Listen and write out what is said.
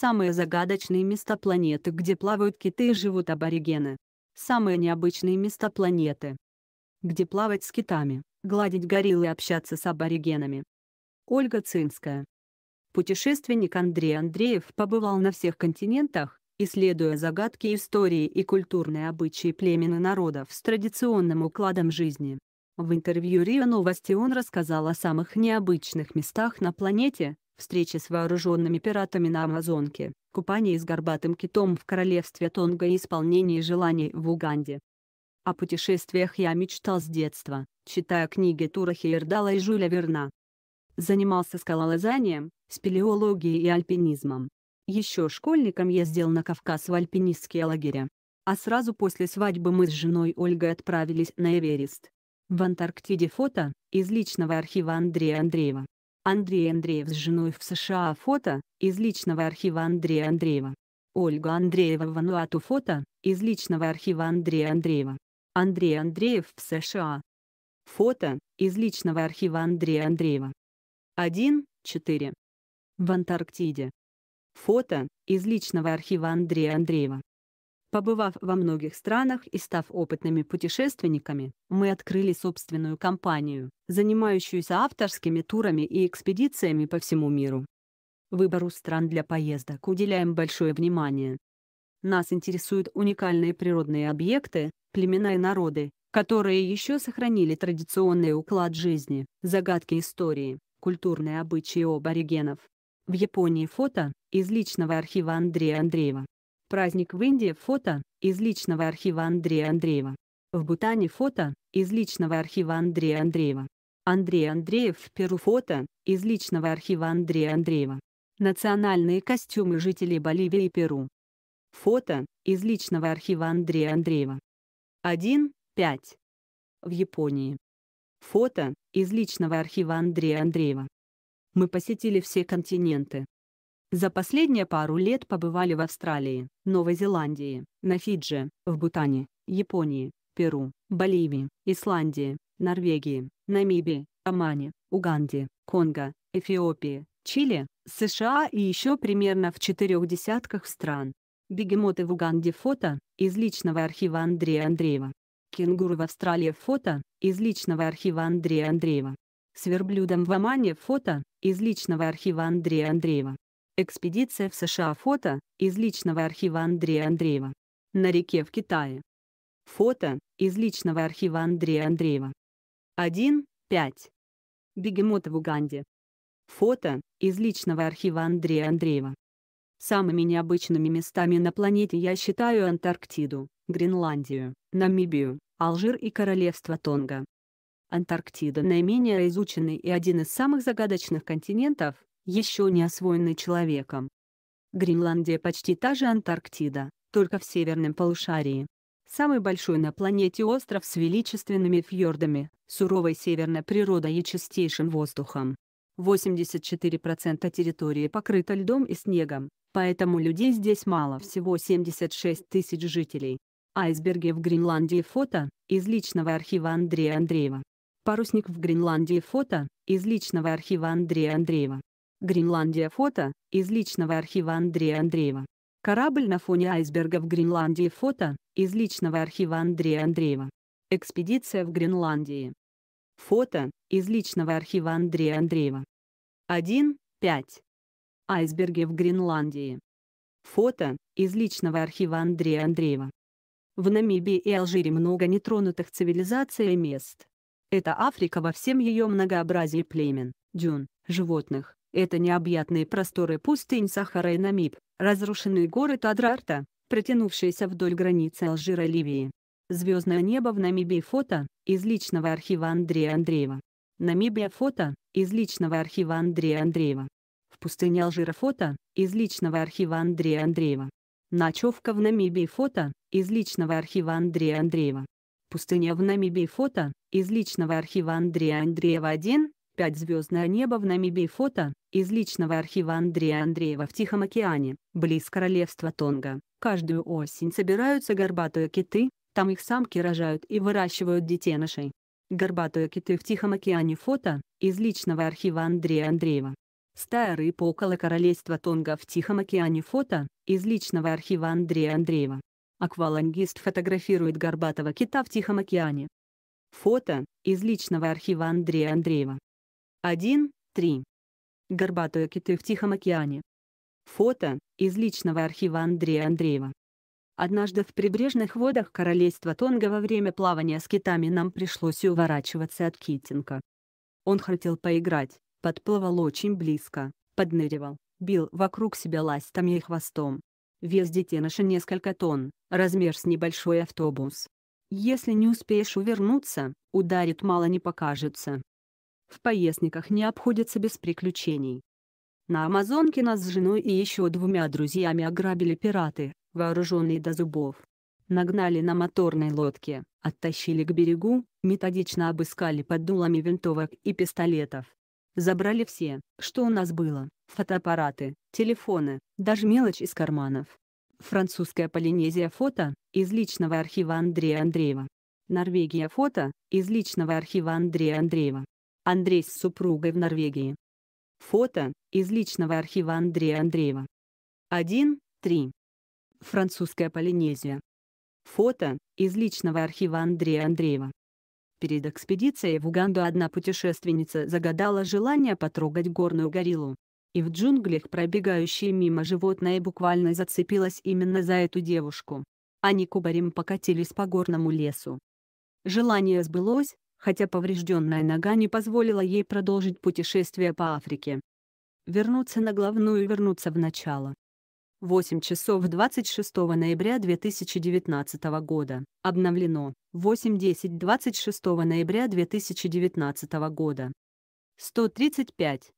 Самые загадочные места планеты, где плавают киты и живут аборигены. Самые необычные места планеты. Где плавать с китами, гладить гориллы и общаться с аборигенами. Ольга Цинская. Путешественник Андрей Андреев побывал на всех континентах, исследуя загадки истории и культурные обычаи племен и народов с традиционным укладом жизни. В интервью РИА Новости он рассказал о самых необычных местах на планете, встречи с вооруженными пиратами на Амазонке, купание с горбатым китом в королевстве Тонга и исполнение желаний в Уганде. О путешествиях я мечтал с детства, читая книги Тура Хейердала и Жюля Верна. Занимался скалолазанием, спелеологией и альпинизмом. Еще школьником ездил на Кавказ в альпинистские лагеря. А сразу после свадьбы мы с женой Ольгой отправились на Эверест. В Антарктиде фото, из личного архива Андрея Андреева. Андрей Андреев с женой в США фото, из личного архива Андрея Андреева. Ольга Андреева в Вануату фото, из личного архива Андрея Андреева. Андрей Андреев в США. Фото, из личного архива Андрея Андреева. 1, 4. В Антарктиде. Фото, из личного архива Андрея Андреева. Побывав во многих странах и став опытными путешественниками, мы открыли собственную компанию, занимающуюся авторскими турами и экспедициями по всему миру. Выбору стран для поездок уделяем большое внимание. Нас интересуют уникальные природные объекты, племена и народы, которые еще сохранили традиционный уклад жизни, загадки истории, культурные обычаи аборигенов. В Японии фото из личного архива Андрея Андреева. Праздник в Индии фото, из личного архива Андрея Андреева. В Бутане фото, из личного архива Андрея Андреева. Андрей Андреев в Перу фото, из личного архива Андрея Андреева. Национальные костюмы жителей Боливии и Перу. Фото, из личного архива Андрея Андреева. 1.5. В Японии. Фото, из личного архива Андрея Андреева. Мы посетили все континенты. За последние пару лет побывали в Австралии, Новой Зеландии, на Фидже, в Бутане, Японии, Перу, Боливии, Исландии, Норвегии, Намибии, Омане, Уганде, Конго, Эфиопии, Чили, США и еще примерно в четырех десятках стран. Бегемоты в Уганде фото, из личного архива Андрея Андреева. Кенгуру в Австралии фото, из личного архива Андрея Андреева. С верблюдом в Омане фото, из личного архива Андрея Андреева. Экспедиция в США фото из личного архива Андрея Андреева. На реке в Китае. Фото из личного архива Андрея Андреева. 1.5. Бегемоты в Уганде. Фото из личного архива Андрея Андреева. Самыми необычными местами на планете я считаю Антарктиду, Гренландию, Намибию, Алжир и Королевство Тонга. Антарктида наименее изученный и один из самых загадочных континентов, еще не освоенный человеком. Гренландия почти та же Антарктида, только в северном полушарии. Самый большой на планете остров с величественными фьордами, суровой северной природой и чистейшим воздухом. 84% территории покрыта льдом и снегом, поэтому людей здесь мало, всего 76 тысяч жителей. Айсберги в Гренландии фото, из личного архива Андрея Андреева. Парусник в Гренландии фото, из личного архива Андрея Андреева. Гренландия фото, из личного архива Андрея Андреева. Корабль на фоне айсберга в Гренландии фото, из личного архива Андрея Андреева. Экспедиция в Гренландии. Фото, из личного архива Андрея Андреева. 1.5. Айсберги в Гренландии. Фото, из личного архива Андрея Андреева. В Намибии и Алжире много нетронутых цивилизаций и мест. Это Африка во всем ее многообразии племен, дюн, животных, это необъятные просторы пустынь Сахара и Намиб, разрушенные горы Тадрарта, протянувшиеся вдоль границы Алжира и Ливии. Звездное небо в Намибии фото, из личного архива Андрея Андреева. Намибия фото, из личного архива Андрея Андреева. В пустыне Алжира фото, из личного архива Андрея Андреева. Ночевка в Намибии фото, из личного архива Андрея Андреева. Пустыня в Намибии фото, из личного архива Андрея Андреева 1, 5 звездное небо в Намибии фото, из личного архива Андрея Андреева в Тихом океане, близ королевства Тонга, каждую осень собираются горбатые киты, там их самки рожают и выращивают детенышей. Горбатые киты в Тихом океане фото, из личного архива Андрея Андреева. Стая рыб около королевства Тонга в Тихом океане фото, из личного архива Андрея Андреева. Аквалангист фотографирует горбатого кита в Тихом океане. Фото, из личного архива Андрея Андреева. 1, 3. Горбатые киты в Тихом океане. Фото из личного архива Андрея Андреева. Однажды в прибрежных водах королевства Тонга во время плавания с китами нам пришлось уворачиваться от китинга. Он хотел поиграть, подплывал очень близко, подныривал, бил вокруг себя ластами и хвостом. Вес детеныша несколько тонн, размер с небольшой автобус. Если не успеешь увернуться, ударит мало не покажется в поездниках не обходится без приключений. На Амазонке нас с женой и еще двумя друзьями ограбили пираты, вооруженные до зубов. Нагнали на моторной лодке, оттащили к берегу, методично обыскали под дулами винтовок и пистолетов. Забрали все, что у нас было, фотоаппараты, телефоны, даже мелочь из карманов. Французская Полинезия фото, из личного архива Андрея Андреева. Норвегия фото, из личного архива Андрея Андреева. Андрей с супругой в Норвегии. Фото из личного архива Андрея Андреева. 1.3. Французская Полинезия. Фото из личного архива Андрея Андреева. Перед экспедицией в Уганду одна путешественница загадала желание потрогать горную гориллу. И в джунглях пробегающее мимо животное буквально зацепилось именно за эту девушку. Они кубарем покатились по горному лесу. Желание сбылось, хотя поврежденная нога не позволила ей продолжить путешествие по Африке. Вернуться на главную и вернуться в начало. 8 часов 26 ноября 2019 года. Обновлено. 8.10 26 ноября 2019 года. 135.